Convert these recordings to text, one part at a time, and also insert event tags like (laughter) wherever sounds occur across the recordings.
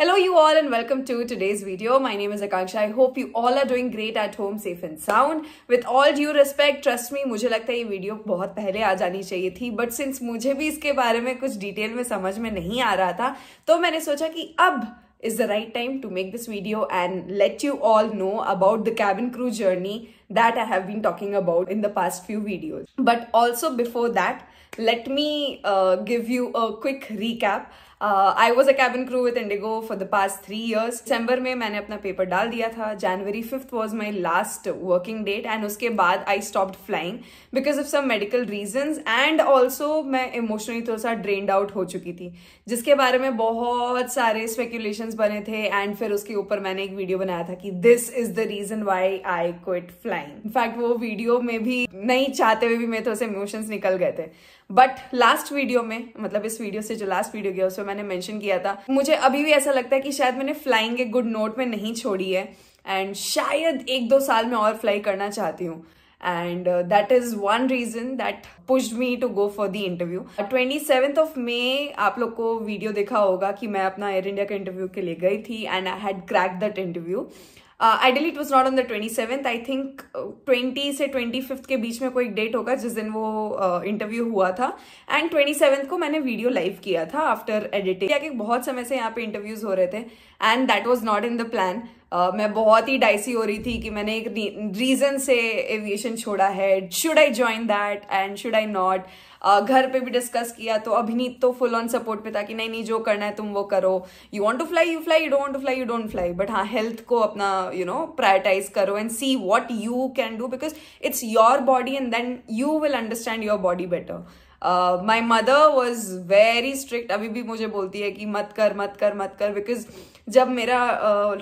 Hello you all and welcome to today's video. My name is Akanksha. I hope you all are doing great at home, safe and sound. With all due respect, trust me, मुझे लगता है ये video बहुत पहले आ जानी चाहिए थी but since मुझे भी इसके बारे में कुछ डिटेल में समझ में नहीं आ रहा था तो मैंने सोचा कि अब is the right time to make this video and let you all know about the cabin crew journey that I have been talking about in the past few videos. But also before that, let me uh, give you a quick recap. I was a cabin crew with IndiGo for the past three years दिसंबर में मैंने अपना paper डाल दिया था January fifth was my last working date and उसके बाद I stopped flying because of some medical reason and also मैं इमोशनली थोड़ा सा ड्रेंड आउट हो चुकी थी जिसके बारे में बहुत सारे स्पेक्यूलेशन बने थे एंड फिर उसके ऊपर मैंने एक वीडियो बनाया था कि this is the reason why I quit flying in fact वो वीडियो में भी नहीं चाहते हुए भी मेरे थोड़े से इमोशंस निकल गए थे बट लास्ट वीडियो में मतलब इस वीडियो से जो लास्ट वीडियो गया उसमें मैंने मेंशन किया था मुझे अभी भी ऐसा लगता है कि शायद मैंने फ्लाइंग एक गुड नोट में नहीं छोड़ी है एंड शायद एक दो साल में और फ्लाई करना चाहती हूँ and that is one reason that push me to go for the interview twenty seventh of May आप लोग को वीडियो देखा होगा कि मैं अपना एयर इंडिया के इंटरव्यू के लिए गई थी and I had crack that interview ideally it was not on the twenty seventh I think twenty से ट्वेंटी फिफ्थ के बीच में कोई डेट होगा जिस दिन वो इंटरव्यू uh, हुआ था एंड ट्वेंटी सेवेंथ को मैंने वीडियो लाइव किया था आफ्टर एडिटिंग क्या कि बहुत समय से यहाँ पे इंटरव्यूज हो रहे थे and that was not in the plan Uh, मैं बहुत ही डाइसी हो रही थी कि मैंने एक रीज़न से एविएशन छोड़ा है should I join that and should I not घर पे भी डिस्कस किया तो अभिनीत तो फुल ऑन सपोर्ट पे था कि नहीं नहीं जो करना है तुम वो करो you want to fly you fly you don't fly you don't fly but हाँ हेल्थ को अपना यू नो प्रायोरिटाइज करो and see what you can do because it's your body and then you will understand your body better my mother was very strict अभी भी मुझे बोलती है कि मत कर मत कर मत कर बिकॉज जब मेरा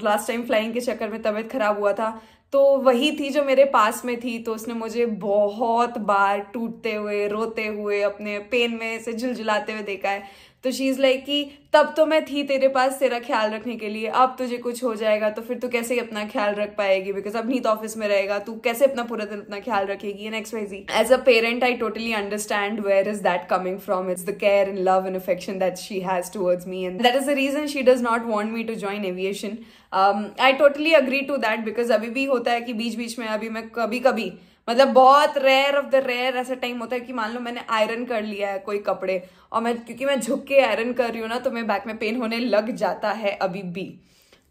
लास्ट टाइम फ्लाइंग के चक्कर में तबीयत खराब हुआ था तो वही थी जो मेरे पास में थी तो उसने मुझे बहुत बार टूटते हुए रोते हुए अपने पेन में से झुलझुलाते हुए देखा है तो शी इज़ लाइक कि तब तो मैं थी तेरे पास तेरा ख्याल रखने के लिए अब तुझे कुछ हो जाएगा तो फिर तू कैसे अपना ख्याल रख पाएगी बिकॉज अब नीत ऑफिस में रहेगा तू कैसे अपना पूरा दिन अपना ख्याल रखेगी and XYZ as a parent I totally understand where is that coming from it's the care and love and affection that she has towards me and that is the reason she does not want me to join aviation I totally agree to that because अभी भी होता है कि बीच बीच में अभी मैं कभी कभी मतलब बहुत रेयर ऑफ द रेयर ऐसा टाइम होता है कि मान लो मैंने आयरन कर लिया है कोई कपड़े और मैं क्योंकि मैं झुक के आयरन कर रही हूँ ना तो मेरे बैक में पेन होने लग जाता है अभी भी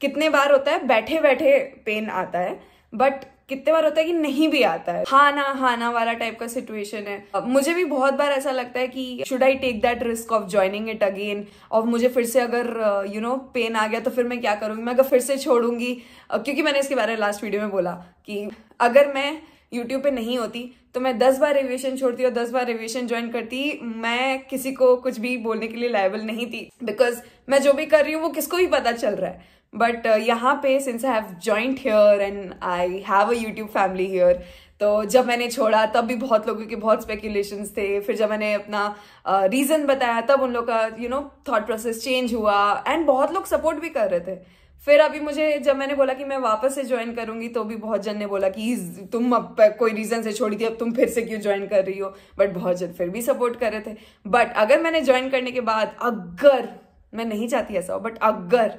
कितने बार होता है बैठे बैठे पेन आता है बट कितने बार होता है कि नहीं भी आता है हा ना हा ना वाला टाइप का सिचुएशन है मुझे भी बहुत बार ऐसा लगता है कि should I take that risk of joining it again और मुझे फिर से अगर यू नो पेन आ गया तो फिर मैं क्या करूंगी मैं अगर फिर से छोड़ूंगी क्योंकि मैंने इसके बारे में लास्ट वीडियो में बोला कि अगर मैं यूट्यूब पे नहीं होती तो मैं दस बार रिव्यूशन छोड़ती और दस बार रिव्यूशन ज्वाइन करती मैं किसी को कुछ भी बोलने के लिए लाइबल नहीं थी बिकॉज मैं जो भी कर रही हूँ वो किसको भी पता चल रहा है बट uh, यहाँ पे since I have joined here and I have a YouTube family here तो जब मैंने छोड़ा तब भी बहुत लोगों के बहुत स्पेकुलेशंस थे फिर जब मैंने अपना रीज़न uh, बताया तब उन लोग का you know thought process change हुआ एंड बहुत लोग सपोर्ट भी कर रहे थे फिर अभी मुझे जब मैंने बोला कि मैं वापस से ज्वाइन करूंगी तो भी बहुत जन ने बोला कि तुम अब कोई रीजन से छोड़ी थी अब तुम फिर से क्यों ज्वाइन कर रही हो बट बहुत जन फिर भी सपोर्ट कर रहे थे बट अगर मैंने ज्वाइन करने के बाद अगर मैं नहीं चाहती ऐसा हो बट अगर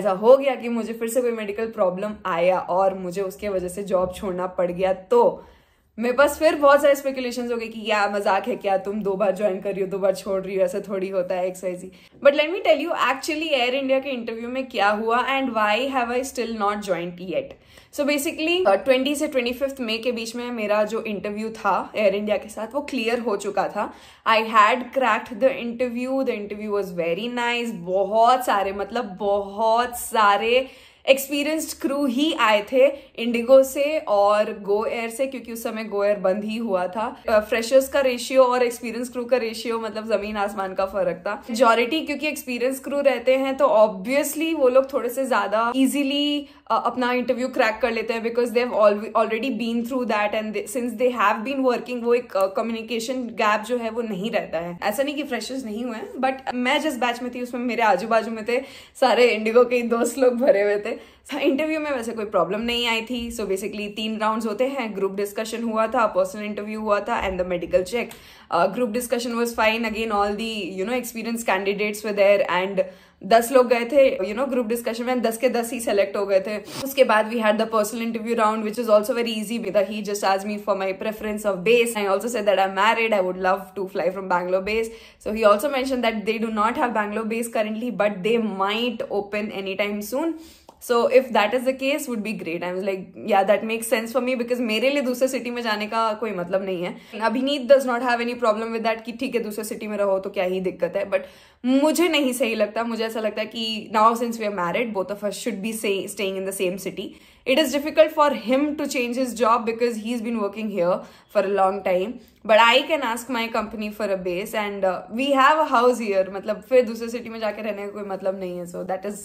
ऐसा हो गया कि मुझे फिर से कोई मेडिकल प्रॉब्लम आया और मुझे उसके वजह से जॉब छोड़ना पड़ गया तो मेरे पास फिर बहुत सारे स्पेकुलेशन हो गए कि क्या मजाक है क्या तुम दो बार ज्वाइन कर रही हो दो बार छोड़ रही हो ऐसा थोड़ी होता है XYZ but let me tell you actually Air India के इंटरव्यू में क्या हुआ and why have I still not joined yet so basically twenty से ट्वेंटी फिफ्थ मे के बीच में मेरा जो इंटरव्यू था एयर इंडिया के साथ वो क्लियर हो चुका था I had cracked the interview the interview was very nice बहुत सारे मतलब बहुत सारे एक्सपीरियंस्ड क्रू ही आए थे इंडिगो से और गो एयर से क्योंकि उस समय गो एयर बंद ही हुआ था फ्रेशर्स का रेशियो और एक्सपीरियंस क्रू का रेशियो मतलब जमीन आसमान का फर्क था मेजोरिटी क्योंकि एक्सपीरियंस क्रू रहते हैं तो ऑब्वियसली वो लोग थोड़े से ज्यादा इजिली अपना इंटरव्यू क्रैक कर लेते हैं because they've already been through that and since they have been working वो एक कम्युनिकेशन uh, गैप जो है वो नहीं रहता है ऐसा नहीं कि फ्रेशर्स नहीं हुए हैं बट मैं जिस बैच में थी उसमें मेरे आजू बाजू में थे सारे इंडिगो के दोस्त लोग भरे हुए थे इंटरव्यू (laughs) में वैसे कोई प्रॉब्लम नहीं आई थी सो so बेसिकली तीन राउंड्स होते हैं ग्रुप डिस्कशन हुआ था पर्सनल इंटरव्यू हुआ था and the medical check group discussion was fine again all the you know experience candidates were there and दस लोग गए थे यू नो ग्रुप डिस्कशन में दस के दस ही सेलेक्ट हो गए थे उसके बाद we had the personal interview round which is also very easy with he just आज me for my preference of base I also said that I married I would love to fly from Bangalore base so he also mentioned that they do not have Bangalore base currently but they might open any time soon so if that is the case would be great I like या that makes sense for me because मेरे लिए दूसरे city में जाने का कोई मतलब नहीं है Abhineet does not have any problem with that कि ठीक है दूसरे सिटी में रहो तो क्या ही दिक्कत है बट मुझे नहीं सही लगता मुझे ऐसा लगता है कि now since we are married both of us should be staying in the same city it is difficult for him to change his job because he is been working here for a long time but I can ask my company for a base and we have a house here मतलब फिर दूसरे city में जाकर रहने का कोई मतलब नहीं है so that is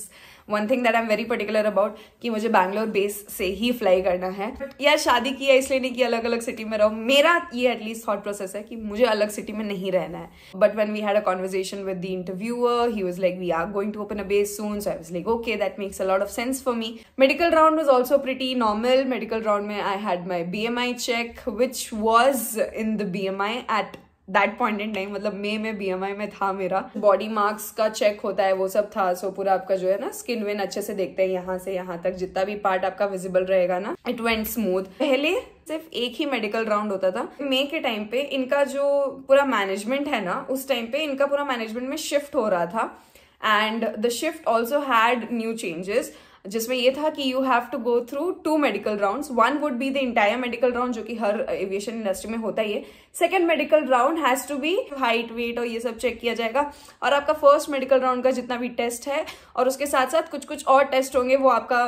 one thing that I am very particular about कि मुझे बैंगलोर बेस से ही फ्लाई करना है या शादी की है इसलिए नहीं कि अलग अलग सिटी में रहो मेरा ये एटलीस्ट थॉट प्रोसेस है कि मुझे अलग सिटी में नहीं रहना है but when we had a conversation with the interviewer he was like we are going to open a base soon so I was like okay that makes a lot of sense for me medical round was also pretty normal medical round में I had my B M I check which was in the B M I at that point in time मतलब May में आई में था मेरा body marks का check होता है वो सब था सो पूरा आपका जो है ना स्किन वेन अच्छे से देखते हैं यहाँ से यहाँ तक जितना भी पार्ट आपका विजिबल रहेगा ना इट वेंट स्मूथ पहले सिर्फ एक ही मेडिकल राउंड होता था मे के टाइम पे इनका जो पूरा मैनेजमेंट है ना उस टाइम पे इनका पूरा मैनेजमेंट में शिफ्ट हो रहा था and the shift also had new changes जिसमें ये था कि you have to go through two medical rounds one would be the entire medical round जो कि हर एविएशन इंडस्ट्री में होता ही है second medical round has to be height weight और ये सब चेक किया जाएगा और आपका फर्स्ट मेडिकल राउंड का जितना भी टेस्ट है और उसके साथ साथ कुछ कुछ और टेस्ट होंगे वो आपका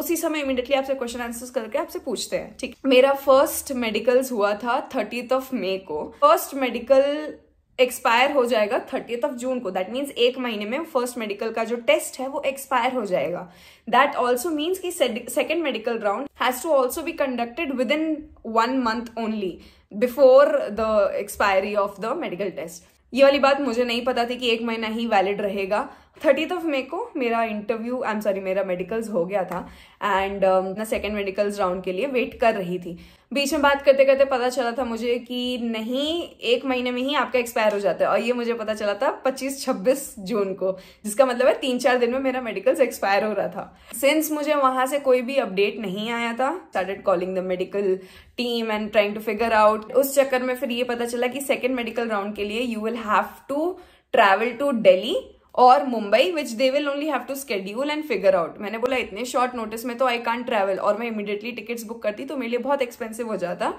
उसी समय इमिडिएटली आपसे क्वेश्चन आंसर करके आपसे पूछते हैं ठीक मेरा फर्स्ट मेडिकल्स हुआ था थर्टीथ ऑफ मे को फर्स्ट मेडिकल एक्सपायर हो जाएगा थर्टीथ ऑफ जून को दैट मीन्स एक महीने में फर्स्ट मेडिकल का जो टेस्ट है वो एक्सपायर हो जाएगा दैट ऑल्सो मीन्स की second medical round has to also be conducted within one month only before the expiry of the medical test ये वाली बात मुझे नहीं पता थी कि एक महीना ही वैलिड रहेगा थर्टीथ ऑफ मे को मेरा इंटरव्यू आई एम सॉरी मेरा मेडिकल्स हो गया था एंड um, मैं सेकेंड मेडिकल्स राउंड के लिए वेट कर रही थी बीच में बात करते करते पता चला था मुझे कि नहीं एक महीने में ही आपका एक्सपायर हो जाता है और ये मुझे पता चला था 25-26 जून को जिसका मतलब है तीन चार दिन में मेरा मेडिकल्स एक्सपायर हो रहा था सिंस मुझे वहां से कोई भी अपडेट नहीं आया था started calling the medical team and trying to figure out उस चक्कर में फिर ये पता चला कि सेकेंड मेडिकल राउंड के लिए you will have to travel to Delhi और Mumbai which they will only have to schedule and figure out मैंने बोला इतने शॉर्ट नोटिस में तो आई कान ट्रैवल और मैं इमिडिएटली टिकट्स बुक करती तो मेरे लिए बहुत एक्सपेंसिव हो जाता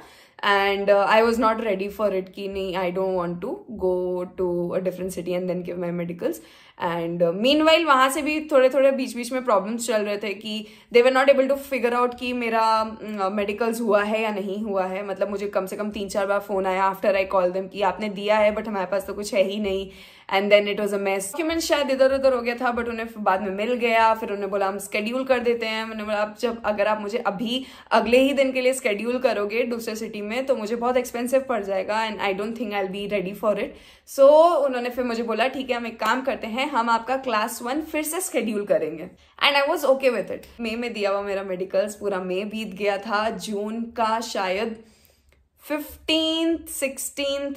and I was not ready for it कि नहीं I don't want to go to a different city and then give my medicals and meanwhile वहाँ से भी थोड़े थोड़े बीच बीच में प्रॉब्लम्स चल रहे थे कि they were not able to figure out कि मेरा मेडिकल्स mm, uh, हुआ है या नहीं हुआ है मतलब मुझे कम से कम तीन चार बार फ़ोन आया आफ्टर आई कॉल देम कि आपने दिया है बट हमारे पास तो कुछ है ही नहीं and then it was a mess document शायद इधर उधर हो गया था बट उन्हें बाद में मिल गया फिर उन्हें बोला हम स्केड्यूल कर देते हैं मैंने बोला आप जब अगर आप मुझे अभी अगले ही दिन के लिए स्केड्यूल करोगे दूसरे सिटी में तो मुझे बहुत एक्सपेंसिव पड़ जाएगा and I don't think I'll be ready for it so उन्होंने फिर मुझे बोला ठीक है हम एक काम करते हैं हम आपका क्लास वन फिर से स्केड्यूल करेंगे and I was okay with it May में दिया हुआ मेरा मेडिकल्स पूरा मे बीत गया था जून का शायद फिफ्टीन सिक्सटीन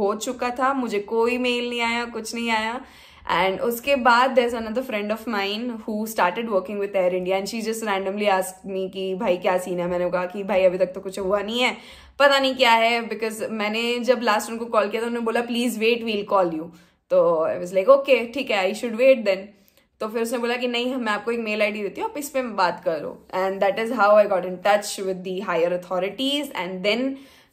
हो चुका था मुझे कोई मेल नहीं आया कुछ नहीं आया एंड उसके बाद there an friend of mine who started working with Air India and she just randomly ask me कि भाई क्या सीन है मैंने कहा कि भाई अभी तक तो कुछ हुआ नहीं है पता नहीं क्या है बिकॉज मैंने जब लास्ट उनको कॉल किया था उन्होंने बोला please wait we'll call you तो आई वॉज लाइक ओके ठीक है आई शुड वेट देन तो फिर उसने बोला कि नहीं मैं आपको एक मेल आईडी देती हूँ आप इस पर बात करो and that is how I got in touch with the higher authorities and then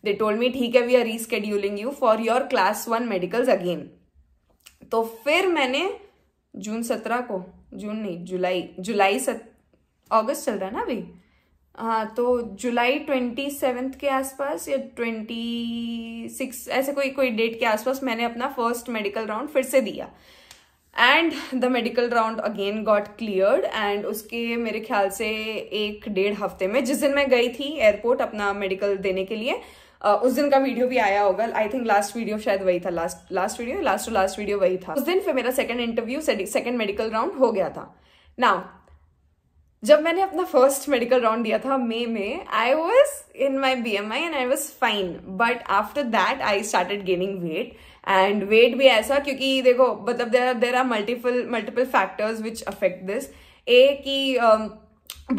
they told me ठीक है we are rescheduling you for your class one medicals again तो फिर मैंने जून सत्रह को जून नहीं जुलाई जुलाई सत अगस्त चल रहा है ना अभी हाँ तो जुलाई ट्वेंटी सेवेंथ के आसपास या ट्वेंटी सिक्स ऐसे कोई कोई डेट के आसपास मैंने अपना फर्स्ट मेडिकल राउंड फिर से दिया and the medical round again got cleared and उसके मेरे ख्याल से एक डेढ़ हफ्ते में जिस दिन मैं गई थी एयरपोर्ट अपना मेडिकल देने के लिए Uh, उस दिन का वीडियो भी आया होगा आई थिंक लास्ट वीडियो शायद वही था last last video last to last video वही था उस दिन फिर मेरा second interview second medical round हो गया था नाउ जब मैंने अपना फर्स्ट मेडिकल राउंड दिया था मे में I was in my B M I and I was fine but after that I started gaining weight and weight भी ऐसा क्योंकि देखो मतलब there are multiple multiple factors which affect this a uh,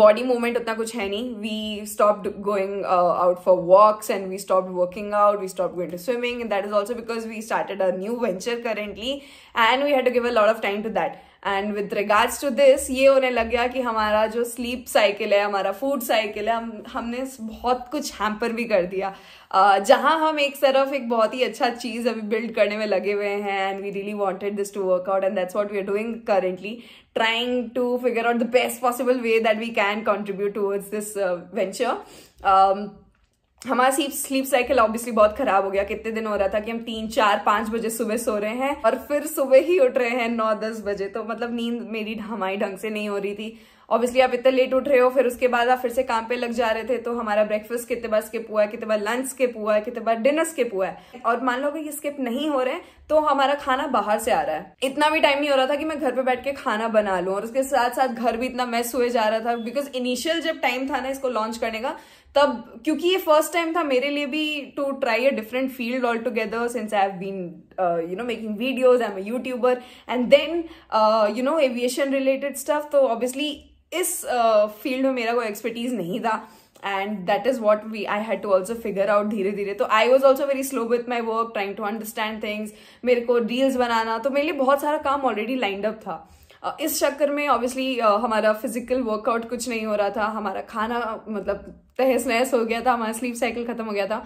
body movement utna kuch hai nahi. We stopped going uh, out for walks and we stopped working out. We stopped going to swimming and that is also because we started a new venture currently and we had to give a lot of time to that. And with regards to this ये होने लग गया कि हमारा जो sleep cycle है हमारा food cycle है हम हमने बहुत कुछ हैम्पर भी कर दिया uh, जहाँ हम एक तरफ एक बहुत ही अच्छा चीज़ अभी बिल्ड करने में लगे हुए हैं and we really wanted this to work out and that's what we are doing currently trying to figure out the best possible way that we can contribute towards this venture हमारा स्लीप स्लीप साइकिल ऑब्वियसली बहुत खराब हो गया कितने दिन हो रहा था कि हम तीन चार पांच बजे सुबह सो रहे हैं और फिर सुबह ही उठ रहे हैं नौ दस बजे तो मतलब नींद मेरी हमारी ढंग से नहीं हो रही थी ऑब्वियसली आप इतना लेट उठ रहे हो फिर उसके बाद आप फिर से काम पे लग जा रहे थे तो हमारा ब्रेकफास्ट कितने बार स्किप हुआ है कितने बार लंच स्किप हुआ है कितने बार डिनर स्किप हुआ है और मान लो कि ये स्किप नहीं हो रहे तो हमारा खाना बाहर से आ रहा है इतना भी टाइम नहीं हो रहा था कि मैं घर पे बैठ के खाना बना लूँ और उसके साथ साथ घर भी इतना मैस हुए जा रहा था बिकॉज इनिशियल जब टाइम था ना इसको लॉन्च करने का तब क्योंकि ये फर्स्ट टाइम था मेरे लिए भी to try a different field all together since I have been you know making videos I am YouTuber and then you know aviation related stuff तो ऑब्वियसली इस फील्ड uh, में मेरा कोई एक्सपर्टीज नहीं था and that is what we I had to also figure out धीरे धीरे तो I was also very slow with my work trying to understand things मेरे को रील्स बनाना तो मेरे लिए बहुत सारा काम ऑलरेडी लाइंड अप था इस चक्कर में ऑब्वियसली हमारा फिजिकल वर्कआउट कुछ नहीं हो रहा था हमारा खाना मतलब तहस नहस हो गया था हमारा स्लीप साइकिल ख़त्म हो गया था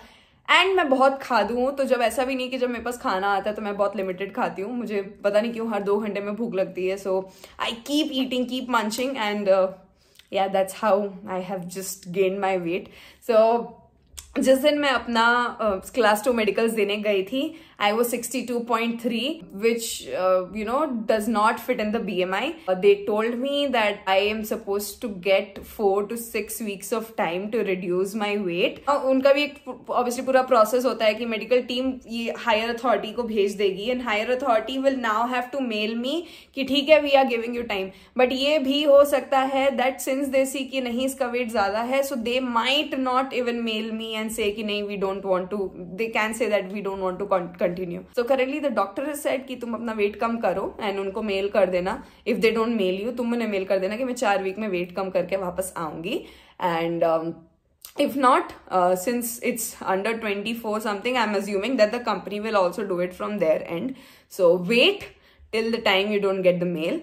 एंड मैं बहुत खा दूँ तो जब ऐसा भी नहीं कि जब मेरे पास खाना आता है तो मैं बहुत लिमिटेड खाती हूँ मुझे पता नहीं क्यों हर दो घंटे में भूख लगती है so I keep eating keep munching and yeah that's how I have just gain my weight so जिस दिन मैं अपना क्लास टू मेडिकल्स देने गई थी I was 62.3, which, uh, you know, does not fit in the BMI. Uh, they told me that I am supposed to get four to six weeks of time to reduce my weight. Uh, उनका भी obviously पूरा process होता है कि medical team ये higher authority को भेज देगी and higher authority will now have to mail me कि ठीक है we are giving you time. But ये भी हो सकता है that since they see कि नहीं इसका weight ज़्यादा है so they might not even mail me and say कि नहीं we don't want to they can say that we don't want to contact continue so currently the doctor has said कि तुम अपना वेट कम करो and उनको mail कर देना if they don't mail you तुम उन्हें मेल कर देना कि मैं चार वीक में वेट कम करके वापस आऊंगी and if not uh, since it's under 24 something i'm assuming that the company will also do it from their end so wait till the time you don't get the mail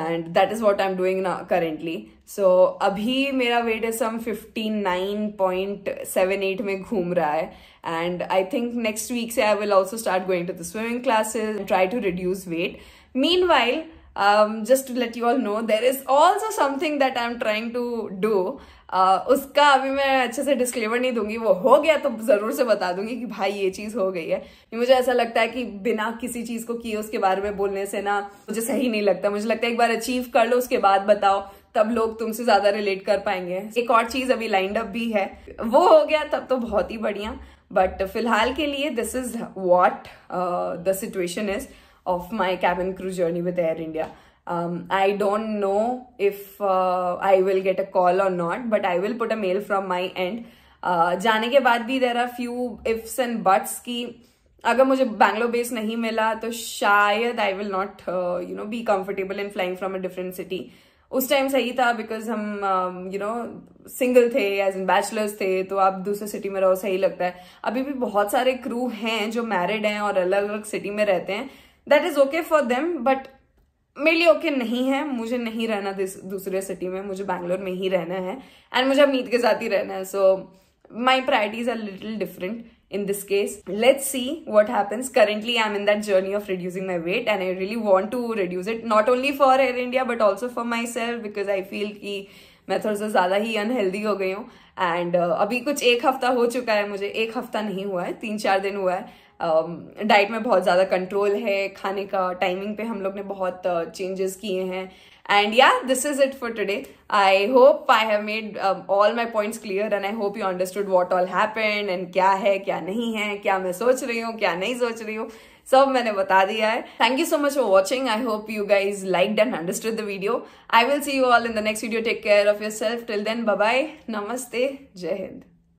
and that is what i'm doing now currently so so, अभी मेरा weight है some fifty nine point seven eight में घूम रहा है and I think next week से I will also start going to the swimming classes try to reduce weight meanwhile just let you all know there is also something that I am trying to do उसका अभी मैं अच्छे से डिस्क्लेवर नहीं दूंगी वो हो गया तो ज़रूर से बता दूंगी कि भाई ये चीज़ हो गई है मुझे ऐसा लगता है कि बिना किसी चीज़ को किए उसके बारे में बोलने से ना मुझे सही नहीं लगता मुझे लगता है एक बार अचीव कर लो उसके बाद बताओ तब लोग तुमसे ज्यादा रिलेट कर पाएंगे एक और चीज अभी लाइंड अप भी है वो हो गया तब तो बहुत ही बढ़िया बट फिलहाल के लिए this is what the situation is of my cabin crew journey with Air India I don't know if I will get a call और not but I will put a mail from my end जाने के बाद भी there are few ifs and buts की अगर मुझे Bangalore base नहीं मिला तो शायद I will not you know be comfortable in flying from a different city उस टाइम सही था बिकॉज हम यू नो सिंगल थे एज इन बैचलर्स थे तो आप दूसरे सिटी में रहो सही लगता है अभी भी बहुत सारे क्रू हैं जो मैरिड हैं और अलग अलग सिटी में रहते हैं that is okay for them but मेरे लिए ओके नहीं है मुझे नहीं रहना दूसरे सिटी में मुझे बैंगलोर में ही रहना है एंड मुझे अमीत के साथ ही रहना है so my priorities are little different in this case. Let's see what happens. Currently, I'm in that journey of reducing my weight and I really want to reduce it not only for Air India but also for myself because I feel that I'm सा ज़्यादा unhealthy. And uh, अभी कुछ एक हफ्ता हो चुका है मुझे एक हफ्ता नहीं हुआ है तीन चार दिन हुआ है डाइट um, uh, में बहुत ज़्यादा कंट्रोल है खाने का टाइमिंग पे हम लोग ने बहुत चेंजेस uh, किए हैं and yeah this is it for today I hope I have made all my points clear and I hope you understood understood all all and क्या है क्या नहीं है क्या मैं सोच रही हूँ क्या नहीं सोच रही हूँ सब मैंने बता दिया है thank you so much for watching I hope you guys like and understood the video I will see you all in the next video take care of yourself till then bye नमस्ते जय हिंद